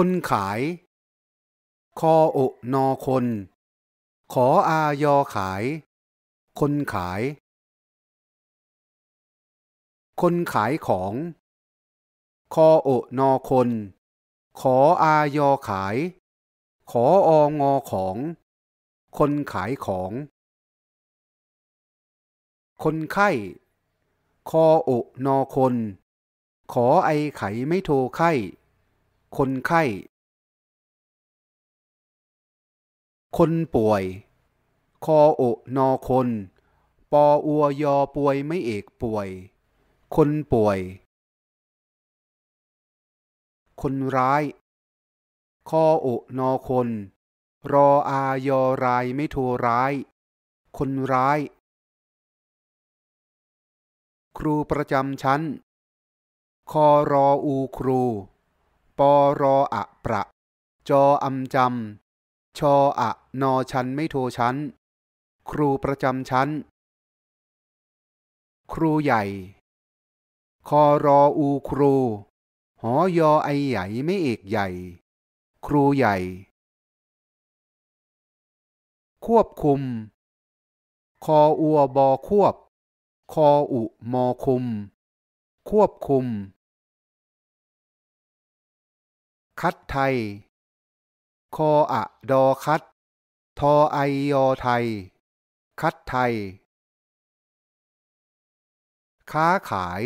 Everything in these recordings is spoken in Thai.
คนขาย คอโอนอคน ขออายอขาย คนขาย คนขายของ คอโอนอคน ขออายอขาย ขอองอของ คนขายของ คนไข้ คอโอนอคน ขอไอไขไม่โทรไข้คนไข้ คนป่วย คอโอนอคน ปออัวยอป่วยไม่เอกป่วย คนป่วย คนร้าย คอโอนอคน รออายอรายไม่โทรร้าย คนร้าย ครูประจำชั้น คอรออูครูปอรออะประจออำจำชออะนอชันไม่โทชั้น ครูประจำชั้น ครูใหญ่คอรออูครูหอยอไอใหญ่ไม่เอกใหญ่ ครูใหญ่ ควบคุม คออัวบอควบ คออุมอคุม ควบคุมคัดไทย คออะดอคัด ทอไอยอไทย คัดไทย ค้าขาย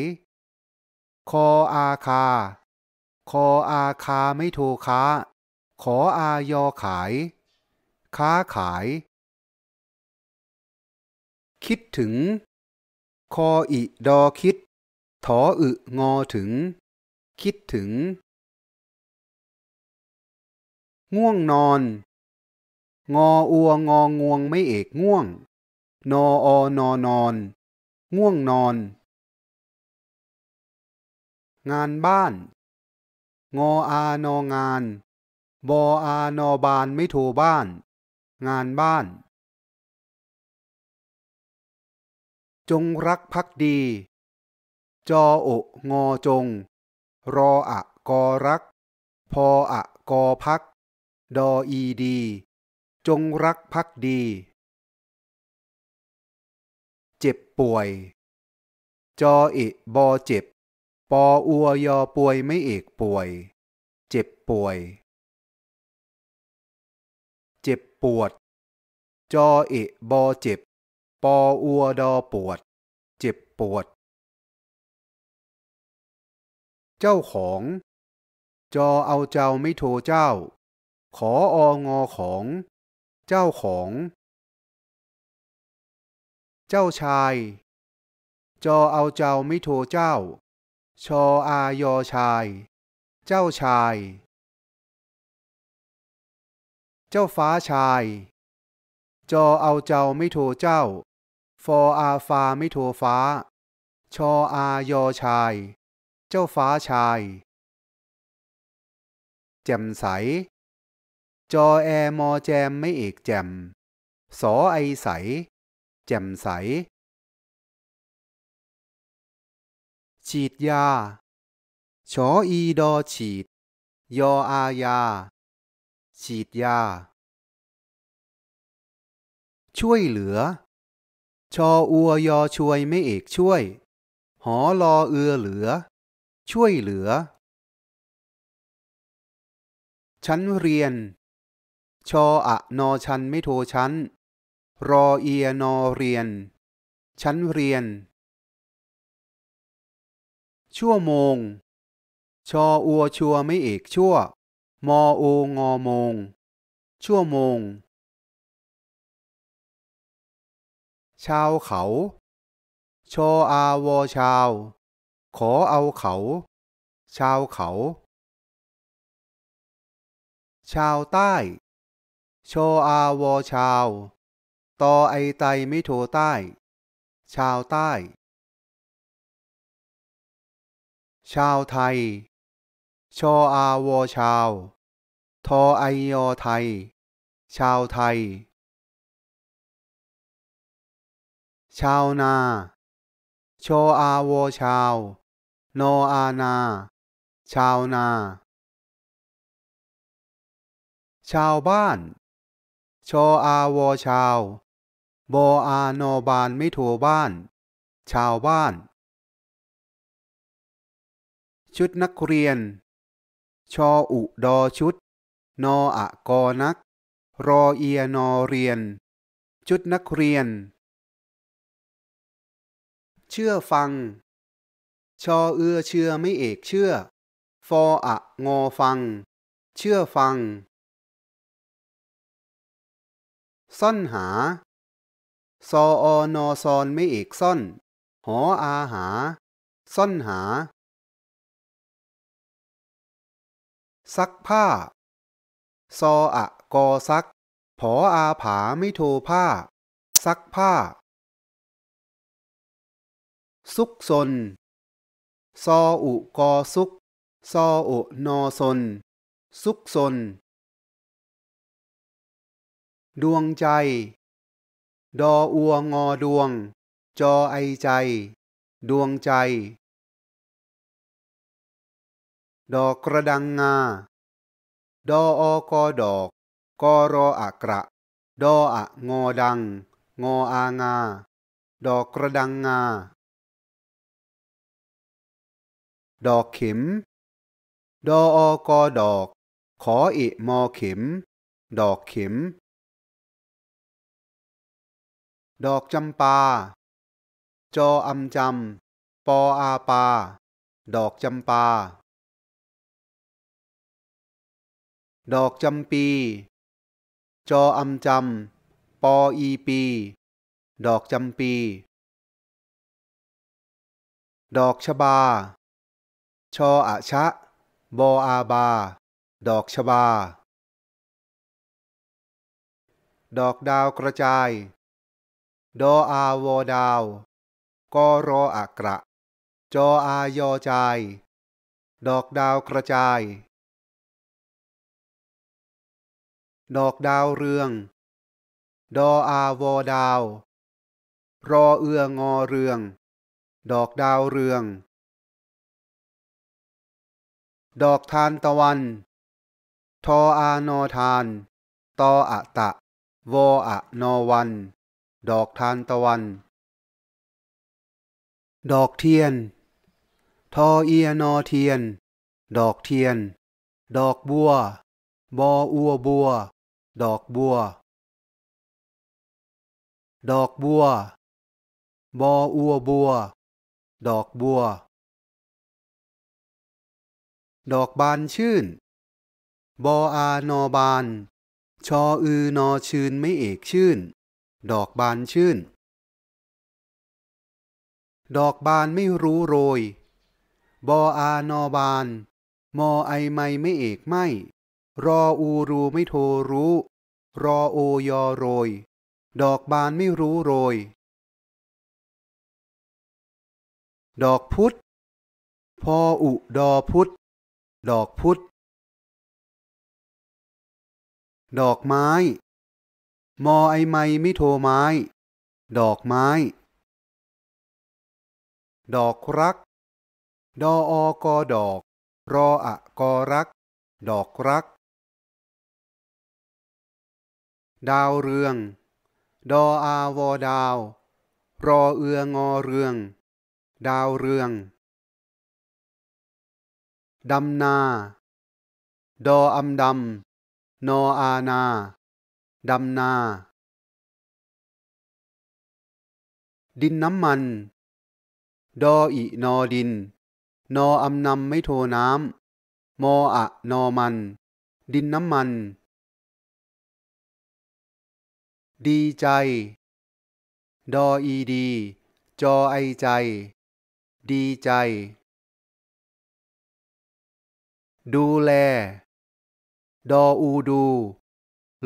คออาคา คออาคาไม่โทค้า ขออายอขาย ค้าขาย คิดถึง คออิดอคิด ถออึงอถึง คิดถึงง่วงนอน งออัวงองวงไม่เอกง่วง นออนอนอนง่วงนอน งานบ้าน งออานองาน บออานอบานไม่โทรบ้าน งานบ้าน จงรักพักดี จอโองอจง รออะกอรัก พออะกอพักดออีดีจงรักพักดี เจ็บป่วย จอเอกบอเจ็บ ปออัวยอป่วยไม่เอกป่วย เจ็บป่วย เจ็บปวด จอเอกบอเจ็บ ปออัวดอปวด เจ็บปวด เจ้าของจอเอาเจ้าไม่โทรเจ้าขอองอของ เจ้าของ เจ้าชายจอเอาเจ้าไม่โทเจ้าชออายอชาย เจ้าชาย เจ้าฟ้าชายจอเอาเจ้าไม่โทเจ้าฟออาฟ้าไม่โทฟ้าชออายอชาย เจ้าฟ้าชายแจ่มใสจอแอมอแจมไม่เอกแจม สอไอใส แจมใสฉีดยา ชออีดอฉีด ยออายาฉีดยา ช่วยเหลือ ชออัวยอช่วยไม่เอกช่วย หอลอเอือเหลือ ช่วยเหลือ ชั้นเรียนชออะนอชันไม่โทชั้นรอเอียนอเรียน ชั้นเรียน ชั่วโมง ชออัวชัวไม่เอกชั่ว มอโองอโมง ชั่วโมง ชาวเขา ชออาวอชาว ขอเอาเขา ชาวเขา ชาวใต้โชอาวอชาวตอไอไตไม่โทใต้ ชาวใต้ ชาวไทย โชอาวอชาว ทอไอยอไทย ชาวไทย ชาวนา โชอาวอชาว โนออานาชาวนา ชาวบ้านชออาวอชาวบออา นอบานไม่ถูบ้าน ชาวบ้าน ชุดนักเรียน ชออุดอชุดนอ อะกอนักรอเอียนอเรียนชุดนักเรียน เชื่อฟัง ชอเอื้อเชื่อไม่เอกเชื่อฟออะงอฟัง เชื่อฟังซ่อนหา ซออนอซอนไม่เอกซ่อน หออาหาซ่อนหา ซักผ้า ซออะกอซัก ผออาผาไม่โทผ้า ซักผ้าซุกซนซออุกอซุกซออุนอซนซุกซนดวงใจ ดออัวงอดวง จอไอใจ ดวงใจ ดอกกระดังงา ดออกอดอกกอรออักระ ดออะงอดัง งออางา ดอกกระดังงา ดอกเข็ม ดออกอดอก ขอเอิมอเข็ม ดอกเข็มดอกจำปา จออำจำปออาปา ดอกจำปา ดอกจำปี จออำจำปออีปี ดอกจำปี ดอกชบาชออาชะบออาบา ดอกชบา ดอกดาวกระจายดออาวดาวกอรออักระ จออายอจาย ดอกดาวกระจาย ดอกดาวเรือง ดออาวดาว รอเอืองอเรือง ดอกดาวเรือง ดอกทานตะวัน ทออานอทาน ตออะตะวออะนอวันดอกทานตะวัน ดอกเทียน ทอเอียนอเทียน ดอกเทียน ดอกบัว บออัวบัว ดอกบัว ดอกบัว บออัวบัว ดอกบัว ดอกบานชื่น บออานอบาน ชออือนอชื่นไม่เอกชื่นดอกบานชื่น ดอกบานไม่รู้โรย บออานอบาน มอไอไม่ไม่เอกไม่ รออูรูไม่โทรู้ รอโอยอโรย ดอกบานไม่รู้โรย ดอกพุธ พออุ ดอพุธ ดอกพุธ ดอกไม้มอไอไม้ไมิโทไม้ ดอกไม้ ดอกรัก ดออกอดอก รออะกอรัก ดอกรัก ดาวเรือง ดออาวอดาวรอเอืองอเรือง ดาวเรืองดำนา ดออำดำนออานาดำนา ดินน้ำมัน ดออินอดิน นออำนำไม่โทน้ำ มออะ นอมัน ดินน้ำมัน ดีใจ ดออีดี จอไอใจ ดีใจ ดูแล ดออูดู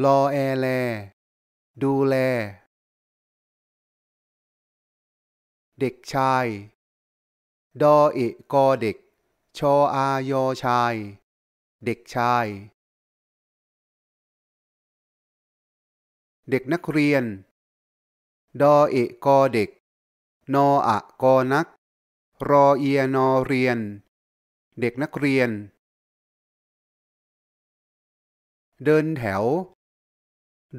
รอแอแล ดูแล เด็กชายดอเอกกอเด็กชออายอชาย เด็กชายเด็กนักเรียน ดอเอกกอเด็ก นออะกอนัก รอเอียนอเรียน เด็กนักเรียน เดินแถว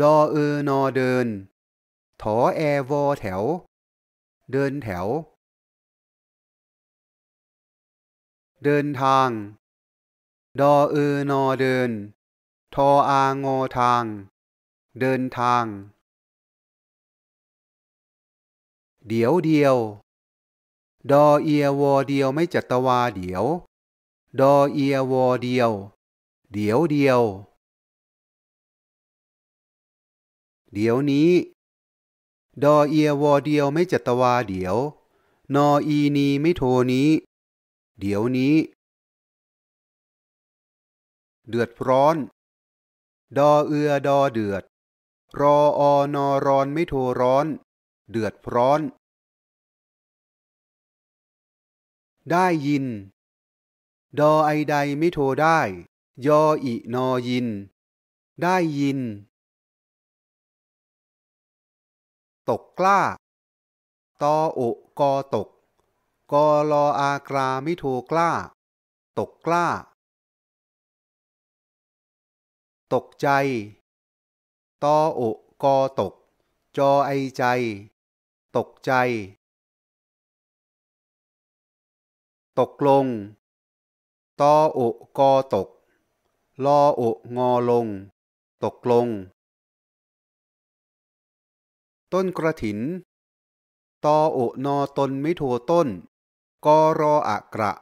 ดอเออนอเดิน ถอแอวอแถว เดินแถว เดินทาง ดอเออนอเดิน ทออางอทาง เดินทาง เดียวเดียว ดอเอียวอเดียวไม่จัตวาเดียว ดอเอียวอเดียว เดียว เดียวยวเดี๋ยวนี้ ดอเอียวอเดียวไม่จัตวาเดี๋ยว นออีนีไม่โทนี้ เดี๋ยวนี้ เดือดร้อน ดอเอือดอเดือด รออนอรอนไม่โทร้อน เดือดร้อน ได้ยิน ดอไอใดไม่โทได้ ยออีนอยิน ได้ยินตกกล้าตอโอกอตกกอลออากรามิโทกล้า ตกกล้า ตกใจ ตอโอกอตก จอไอใจ ตกใจ ตกลงตอโอกอตก ลอโองอลง ตกลงต้นกระถิน ตอโอนอตนไม่ัวต้นกอรออะกระ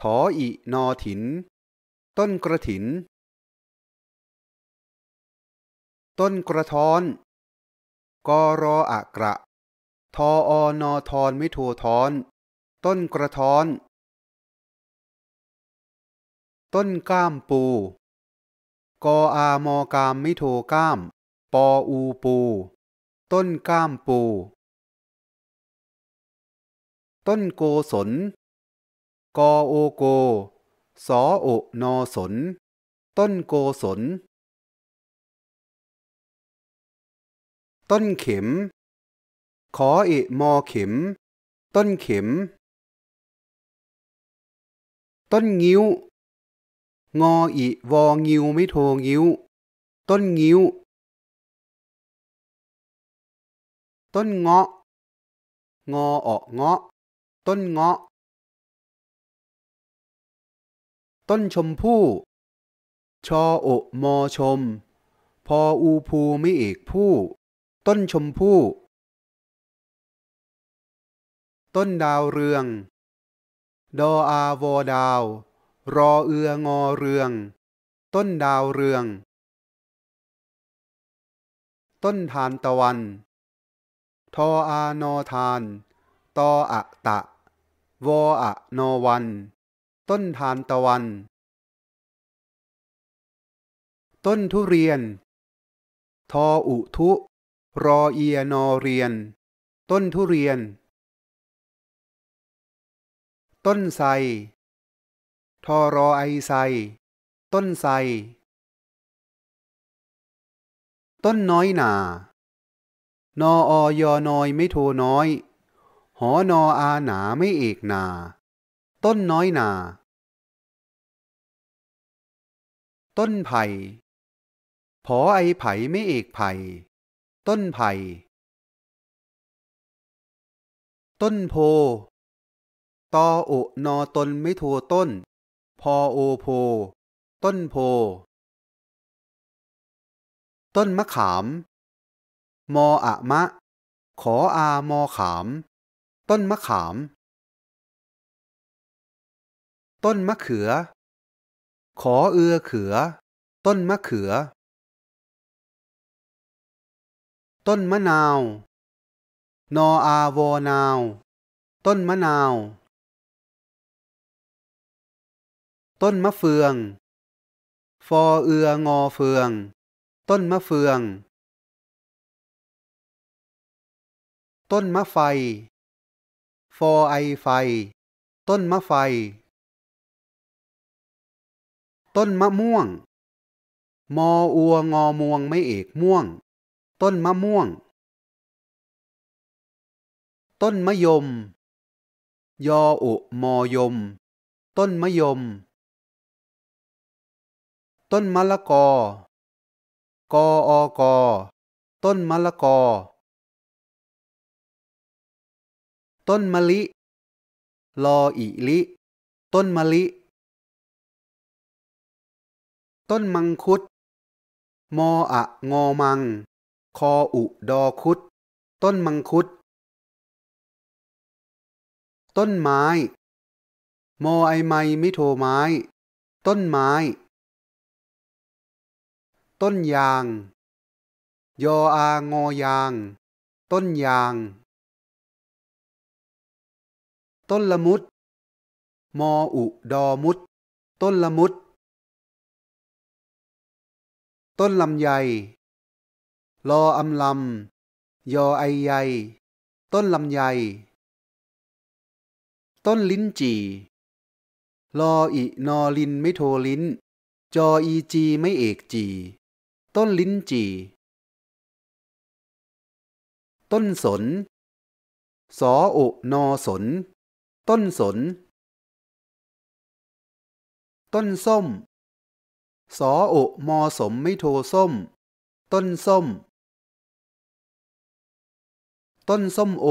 ถออีนอถิน ต้นกระถิน ต้นกระท้อนกอรออะกระทออนอทอนไม่ัวท้อน ต้นกระท้อน ต้นก้ามปู กออามอกามไม่ัวก้าม ปออูปูต้นก้ามปู ต้นโกสนกอโอโกสอโอนอสนต้นโกสนต้นเข็ม ขอเอมอเข็ม ต้นเข็ม ต้นงิ้ว งออีวองิ้วไม่โทงิ้ว ต้นงิ้วต้นเงาะงอออกเงาะ ต้นเงาะ ต้นชมพู่ ชอโอมอชม พออู ภูมิเอกผู้ต้นชมพู่ ต้นดาวเรือง ดออาวอดาว รอเอืองอเรือง ต้นดาวเรือง ต้นทานตะวันทออานอทาน ตออะตะ วออะนวัน ต้นทานตะวัน ต้นทุเรียน ทออุทุ รอเอียนอเรียน ต้นทุเรียน ต้นไทรทอรอไอไซต้นไทรต้นน้อยหนานออยอนอยไม่โทน้อย หอนออาหนาไม่เอกนา ต้นน้อยนา ต้นไผ่ผอไอไผ่ไม่เอกไผ่ต้นไผ่ต้นโพตอโอนอตนไม่โทต้น พอโอโพต้นโพ ต้นมะขามมออะมะ ขออามอขาม ต้นมะขาม ต้นมะเขือ ขอเอือเขือ ต้นมะเขือ ต้นมะนาว นออาวอนาว ต้นมะนาว ต้นมะเฟือง ฟอเอืองอเฟือง ต้นมะเฟืองต้นมะไฟ ฟอไอไฟ ต้นมะไฟ ต้นมะม่วง มออัวงอมวงไม่เอกม่วง ต้นมะม่วง ต้นมะยม ยออุมอยม ต้นมะยม ต้นมะละกอ กออกอ ต้นมะละกอต้นมะลิ ลออิลิ ต้นมะลิ ต้นมังคุด มออะงอมัง คออุดอคุด ต้นมังคุด ต้นไม้มอไอไมไม่โทไม้ ต้นไม้ ต้นยาง ยออางอยาง ต้นยางต้นละมุด มออุดอมุด ต้นละมุดต้นลำไยลออำลำ ยอไอใยต้นลำไยต้นลิ้นจี่ลออินอลินไม่โทลิ้น จออีจีไม่เอกจี ต้นลิ้นจี่ต้นสน สอโอนอสนต้นสน ต้นส้ม สอโอมอสมไม่โทส้ม ต้นส้ม ต้นส้มโอ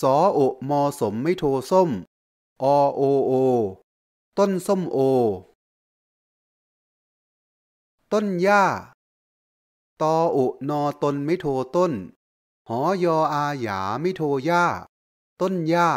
สอโอมอสมไม่โทส้มอโอโอ ต้นส้มโอ ต้นหญ้า ตอโุนอตนไม่โทต้น หอยออาหยาไม่โทหญ้าต้นหญ้า